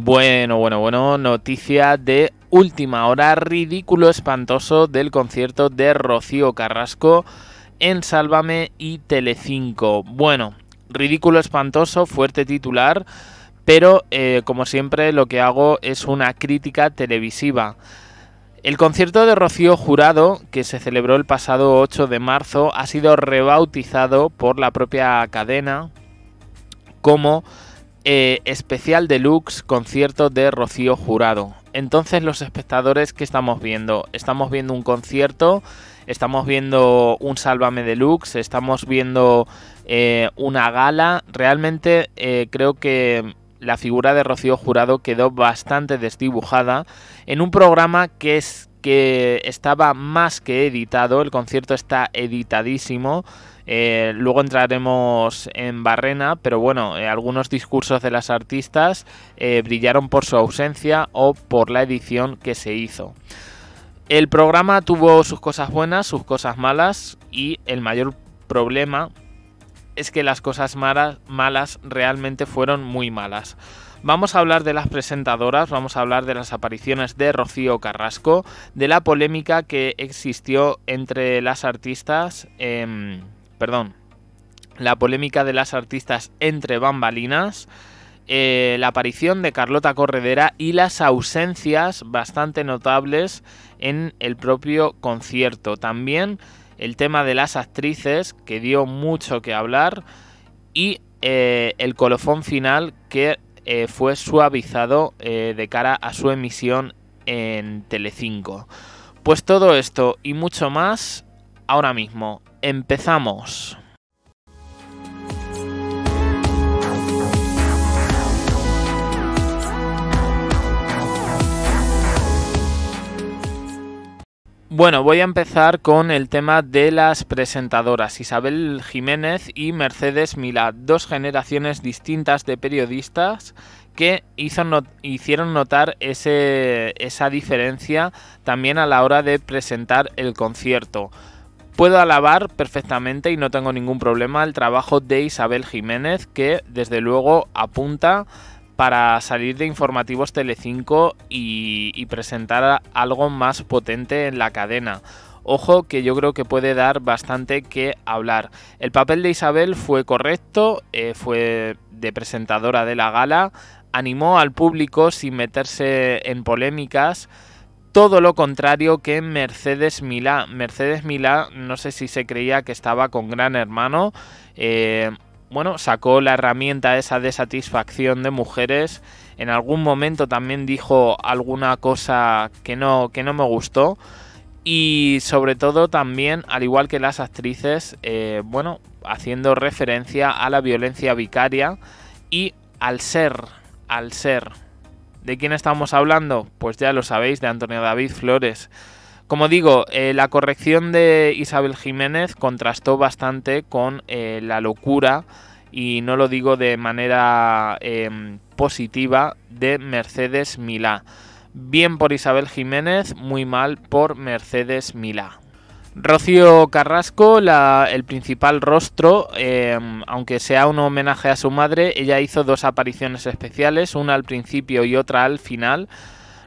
Bueno, bueno, bueno, noticia de última hora, ridículo espantoso del concierto de Rocío Carrasco en Sálvame y Telecinco. Bueno, ridículo espantoso, fuerte titular, pero eh, como siempre lo que hago es una crítica televisiva. El concierto de Rocío Jurado, que se celebró el pasado 8 de marzo, ha sido rebautizado por la propia cadena como eh, especial deluxe concierto de Rocío Jurado. Entonces los espectadores que estamos viendo, estamos viendo un concierto, estamos viendo un Sálvame deluxe, estamos viendo eh, una gala. Realmente eh, creo que la figura de Rocío Jurado quedó bastante desdibujada en un programa que es que estaba más que editado, el concierto está editadísimo. Eh, luego entraremos en Barrena, pero bueno, eh, algunos discursos de las artistas eh, brillaron por su ausencia o por la edición que se hizo. El programa tuvo sus cosas buenas, sus cosas malas y el mayor problema es que las cosas malas, realmente fueron muy malas. Vamos a hablar de las presentadoras, vamos a hablar de las apariciones de Rocío Carrasco, de la polémica que existió entre las artistas. Em, perdón, la polémica de las artistas entre bambalinas, eh, la aparición de Carlota Corredera y las ausencias bastante notables en el propio concierto. También el tema de las actrices, que dio mucho que hablar, y eh, el colofón final que eh, fue suavizado de cara a su emisión en Telecinco. Pues todo esto y mucho más ahora mismo empezamos. Bueno, voy a empezar con el tema de las presentadoras, Isabel Jiménez y Mercedes Milá, dos generaciones distintas de periodistas que hizo hicieron notar ese, esa diferencia también a la hora de presentar el concierto. Puedo alabar perfectamente y no tengo ningún problema el trabajo de Isabel Jiménez, que desde luego apunta para salir de informativos Telecinco y, y presentar algo más potente en la cadena ojo que yo creo que puede dar bastante que hablar. El papel de Isabel fue correcto, eh, fue de presentadora de la gala, animó al público sin meterse en polémicas todo lo contrario que Mercedes Milá. Mercedes Milá, no sé si se creía que estaba con Gran Hermano. Eh, bueno, sacó la herramienta esa de satisfacción de mujeres. En algún momento también dijo alguna cosa que no, que no me gustó. Y sobre todo también, al igual que las actrices, eh, bueno, haciendo referencia a la violencia vicaria y al ser, al ser ¿De quién estamos hablando? Pues ya lo sabéis, de Antonio David Flores. Como digo, eh, la corrección de Isabel Jiménez contrastó bastante con eh, la locura, y no lo digo de manera em, positiva, de Mercedes Milá. Bien por Isabel Jiménez, muy mal por Mercedes Milá. Rocío Carrasco, el principal rostro, em, aunque sea un homenaje a su madre, ella hizo dos apariciones especiales, una al principio y otra al final.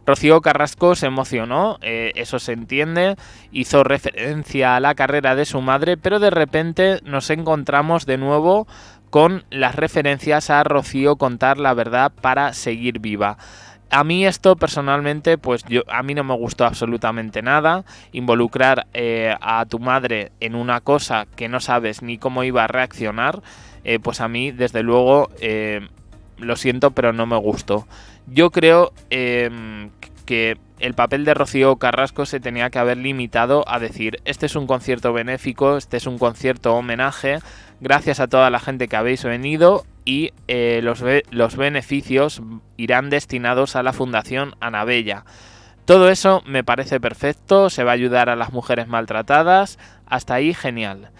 Rocío Carrasco se emocionó, eh, eso se entiende, hizo referencia a la carrera de su madre, pero de repente nos encontramos de nuevo con las referencias a Rocío contar la verdad para seguir viva a mí esto personalmente, pues yo, a mí no me gustó absolutamente nada. Involucrar eh, a tu madre en una cosa que no sabes ni cómo iba a reaccionar, eh, pues a mí, desde luego, eh, lo siento, pero no me gustó. Yo creo em, que el papel de Rocío Carrasco se tenía que haber limitado a decir, este es un concierto benéfico, este es un concierto homenaje, gracias a toda la gente que habéis venido, y eh, los, los beneficios irán destinados a la Fundación Anabella. Todo eso me parece perfecto, se va a ayudar a las mujeres maltratadas, hasta ahí genial.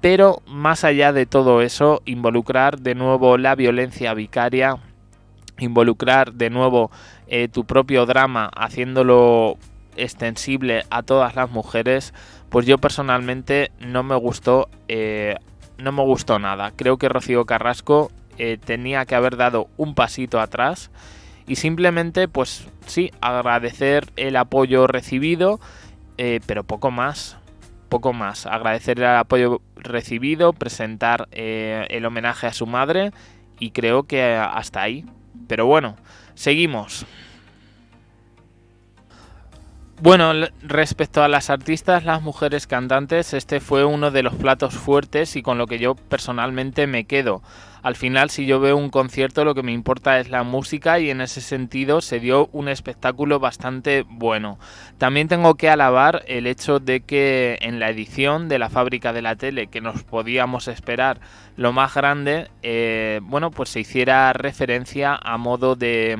Pero más allá de todo eso, involucrar de nuevo la violencia vicaria, involucrar de nuevo eh, tu propio drama haciéndolo extensible a todas las mujeres, pues yo personalmente no me gustó eh, no me gustó nada. Creo que Rocío Carrasco eh, tenía que haber dado un pasito atrás y simplemente, pues sí, agradecer el apoyo recibido, eh, pero poco más. Poco más. Agradecer el apoyo recibido, presentar eh, el homenaje a su madre y creo que hasta ahí. Pero bueno, seguimos. Bueno, respecto a las artistas, las mujeres cantantes, este fue uno de los platos fuertes y con lo que yo personalmente me quedo. Al final, si yo veo un concierto, lo que me importa es la música y en ese sentido se dio un espectáculo bastante bueno. También tengo que alabar el hecho de que en la edición de la fábrica de la tele, que nos podíamos esperar lo más grande, eh, bueno, pues se hiciera referencia a modo de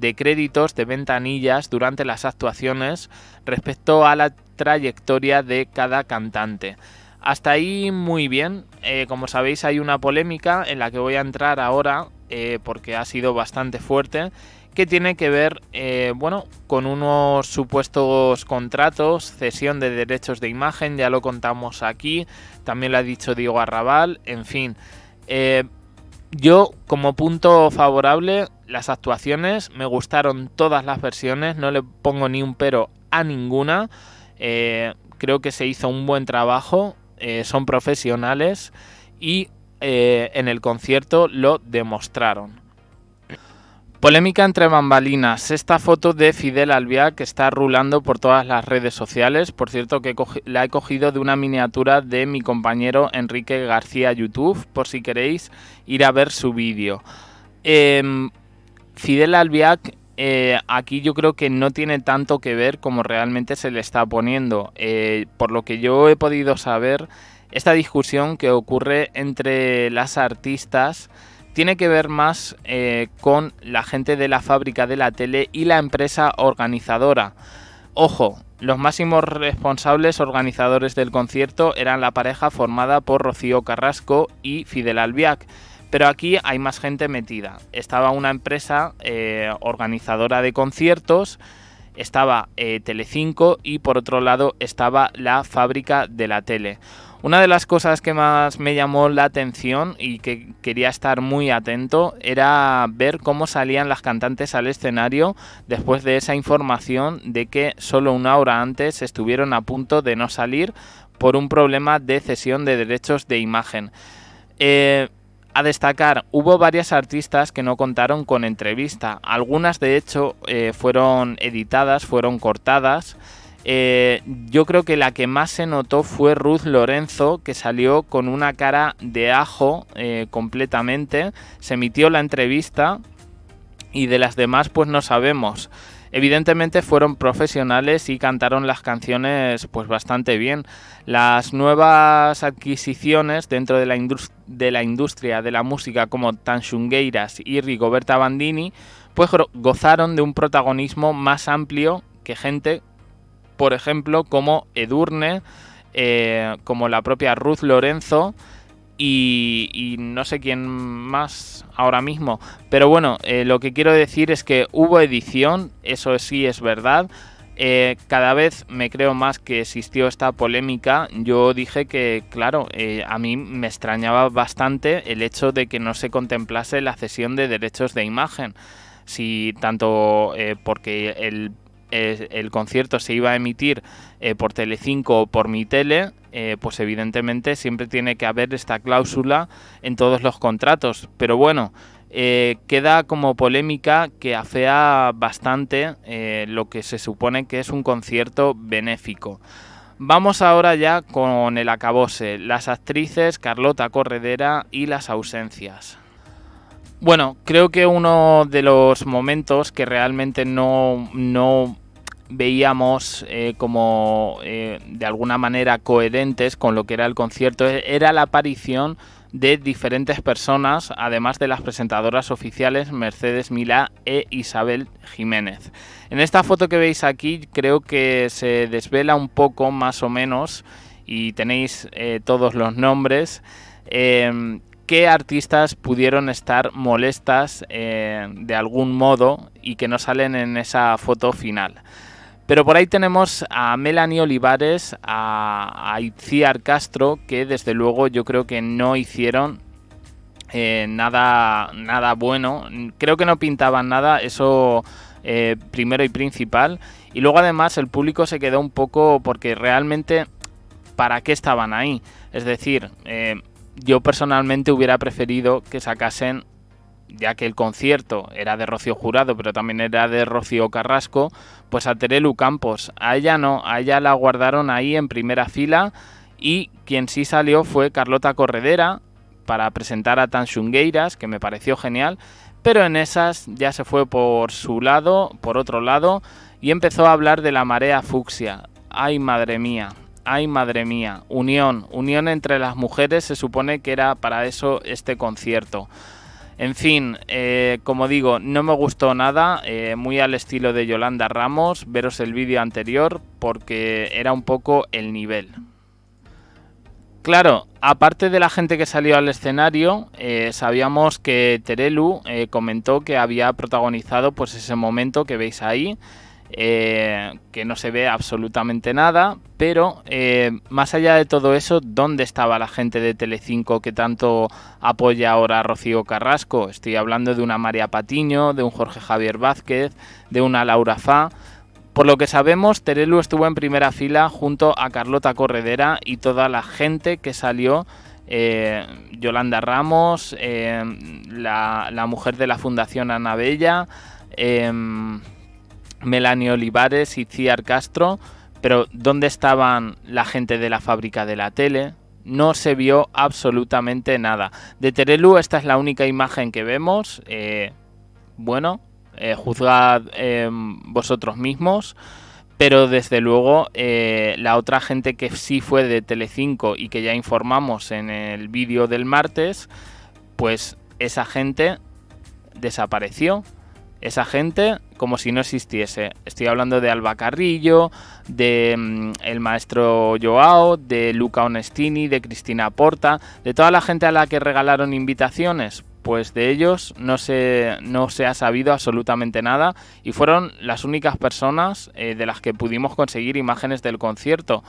de créditos de ventanillas durante las actuaciones respecto a la trayectoria de cada cantante. Hasta ahí muy bien, eh, como sabéis hay una polémica en la que voy a entrar ahora eh, porque ha sido bastante fuerte que tiene que ver eh, bueno, con unos supuestos contratos, cesión de derechos de imagen, ya lo contamos aquí, también lo ha dicho Diego Arrabal, en fin. Yo, como punto favorable, las actuaciones, me gustaron todas las versiones, no le pongo ni un pero a ninguna. Eh, creo que se hizo un buen trabajo, eh, son profesionales y eh, en el concierto lo demostraron. Polémica entre bambalinas. Esta foto de Fidel Albiac que está rulando por todas las redes sociales. Por cierto, que la he cogido de una miniatura de mi compañero Enrique García YouTube, por si queréis ir a ver su vídeo. Em, Fidel albiac eh, aquí yo creo que no tiene tanto que ver como realmente se le está poniendo. Eh, por lo que yo he podido saber, esta discusión que ocurre entre las artistas tiene que ver más eh, con la gente de la fábrica de la tele y la empresa organizadora. Ojo, los máximos responsables organizadores del concierto eran la pareja formada por Rocío Carrasco y Fidel Albiac. Pero aquí hay más gente metida. Estaba una empresa eh, organizadora de conciertos, estaba eh, Telecinco y por otro lado estaba la fábrica de la tele. Una de las cosas que más me llamó la atención y que quería estar muy atento era ver cómo salían las cantantes al escenario después de esa información de que solo una hora antes estuvieron a punto de no salir por un problema de cesión de derechos de imagen. Eh, a destacar, hubo varias artistas que no contaron con entrevista. Algunas de hecho eh, fueron editadas, fueron cortadas. Eh, yo creo que la que más se notó fue Ruth Lorenzo, que salió con una cara de ajo eh, completamente. Se emitió la entrevista y de las demás pues no sabemos. Evidentemente fueron profesionales y cantaron las canciones pues bastante bien. Las nuevas adquisiciones dentro de la, de la industria de la música como Tanshungueiras y Rigoberta Bandini pues gozaron de un protagonismo más amplio que gente por ejemplo, como Edurne, eh, como la propia Ruth Lorenzo y, no sé quién más ahora mismo. Pero bueno, eh, lo que quiero decir es que hubo edición, eso sí es verdad. Eh, cada vez me creo más que existió esta polémica. Yo dije que, claro, a mí me extrañaba bastante el hecho de que no se contemplase la cesión de derechos de imagen. Si tanto porque el el concierto se iba a emitir eh, por Telecinco o por mi tele, eh, pues evidentemente siempre tiene que haber esta cláusula en todos los contratos. Pero bueno, eh, queda como polémica que afea bastante lo que se supone que es un concierto benéfico. Vamos ahora ya con el acabose, las actrices Carlota Corredera y las ausencias. Bueno, creo que uno de los momentos que realmente no, veíamos eh, como eh, de alguna manera coherentes con lo que era el concierto e-, era la aparición de diferentes personas, además de las presentadoras oficiales Mercedes Milá e Isabel Jiménez. En esta foto que veis aquí creo que se desvela un poco más o menos y tenéis eh, todos los nombres. Em, qué artistas pudieron estar molestas eh, de algún modo y que no salen en esa foto final. Pero por ahí tenemos a Melanie Olivares, a, a Castro, que desde luego yo creo que no hicieron eh, nada, nada bueno. Creo que no pintaban nada, eso eh, primero y principal. Y luego además el público se quedó un poco porque realmente, ¿para qué estaban ahí? Es decir, yo personalmente hubiera preferido que sacasen, ya que el concierto era de Rocío Jurado, pero también era de Rocío Carrasco, pues a Terelu Campos. A ella no, a ella la guardaron ahí en primera fila y quien sí salió fue Carlota Corredera para presentar a Tanshungueiras, que me pareció genial, pero en esas ya se fue por su lado, por otro lado, y empezó a hablar de la marea fucsia. ¡Ay, madre mía! ay madre mía, unión, unión entre las mujeres, se supone que era para eso este concierto. En fin, eh, como digo, no me gustó nada, eh, muy al estilo de Yolanda Ramos, veros el vídeo anterior porque era un poco el nivel. Claro, aparte de la gente que salió al escenario, eh, sabíamos que Terelu comentó que había protagonizado pues ese momento que veis ahí, eh, que no se ve absolutamente nada, pero eh, más allá de todo eso, ¿dónde estaba la gente de Telecinco que tanto apoya ahora a Rocío Carrasco? Estoy hablando de una María Patiño, de un Jorge Javier Vázquez, de una Laura Fa. Por lo que sabemos, Terelu estuvo en primera fila junto a Carlota Corredera y toda la gente que salió eh, Yolanda Ramos, la, mujer de la Fundación Ana Bella, Melanie Olivares y Ciar Castro, pero ¿dónde estaban la gente de la fábrica de la tele? No se vio absolutamente nada. De Terelu esta es la única imagen que vemos. Eh, bueno, eh, juzgad em, vosotros mismos. Pero desde luego eh, la otra gente que sí fue de Telecinco y que ya informamos en el vídeo del martes, pues esa gente desapareció esa gente como si no existiese. Estoy hablando de Alba Carrillo, de mm, el maestro Joao, de Luca Onestini, de Cristina Porta, de toda la gente a la que regalaron invitaciones. Pues de ellos no se, no se ha sabido absolutamente nada y fueron las únicas personas eh, de las que pudimos conseguir imágenes del concierto.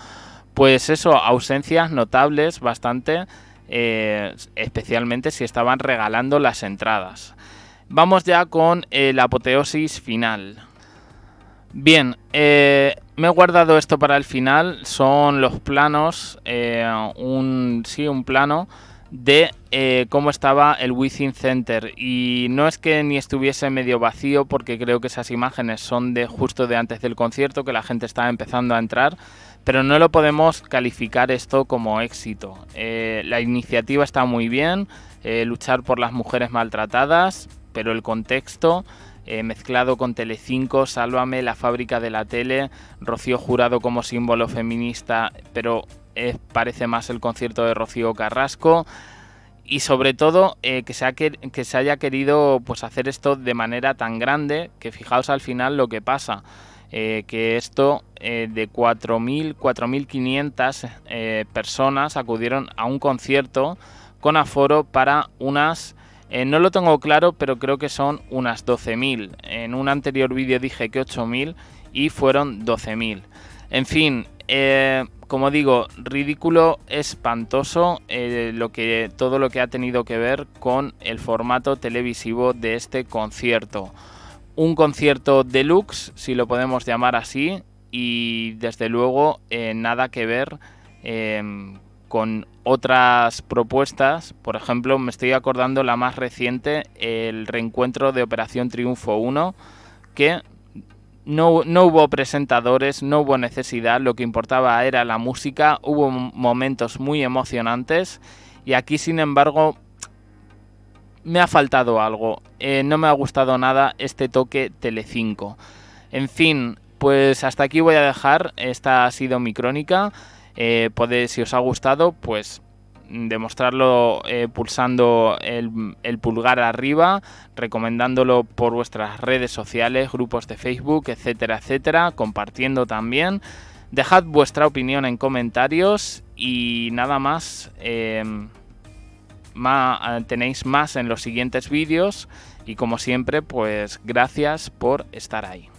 Pues eso, ausencias notables bastante, eh, especialmente si estaban regalando las entradas. Vamos ya con el eh, apoteosis final. Bien, eh, me he guardado esto para el final. Son los planos, eh, un, sí, un plano de cómo estaba el Within Center. Y no es que ni estuviese medio vacío, porque creo que esas imágenes son de justo de antes del concierto, que la gente estaba empezando a entrar. Pero no lo podemos calificar esto como éxito. la iniciativa está muy bien, luchar por las mujeres maltratadas, pero el contexto eh, mezclado con tele Telecinco, Sálvame, La Fábrica de la Tele, Rocío Jurado como símbolo feminista, pero eh, parece más el concierto de Rocío Carrasco. Y sobre todo eh, que, se haya querido pues, hacer esto de manera tan grande que fijaos al final lo que pasa. que esto de 4.000, 4.500 personas acudieron a un concierto con aforo para unas eh, no lo tengo claro, pero creo que son unas 12.000. En un anterior vídeo dije que 8.000 y fueron 12.000. En fin, eh, como digo, ridículo, espantoso eh, lo que, todo lo que ha tenido que ver con el formato televisivo de este concierto. Un concierto deluxe, si lo podemos llamar así, y desde luego nada que ver con otras propuestas. Por ejemplo, me estoy acordando la más reciente, el reencuentro de Operación Triunfo 1, que no, hubo presentadores, no hubo necesidad, lo que importaba era la música, hubo momentos muy emocionantes y aquí sin embargo me ha faltado algo, eh, no me ha gustado nada este toque Tele 5 En fin, pues hasta aquí voy a dejar, esta ha sido mi crónica. Eh, si os ha gustado, pues demostrarlo eh, pulsando el, pulgar arriba, recomendándolo por vuestras redes sociales, grupos de Facebook, etcétera, etcétera, compartiendo también. Dejad vuestra opinión en comentarios y nada más. más em, ah, tenéis más en los siguientes vídeos y como siempre, pues gracias por estar ahí.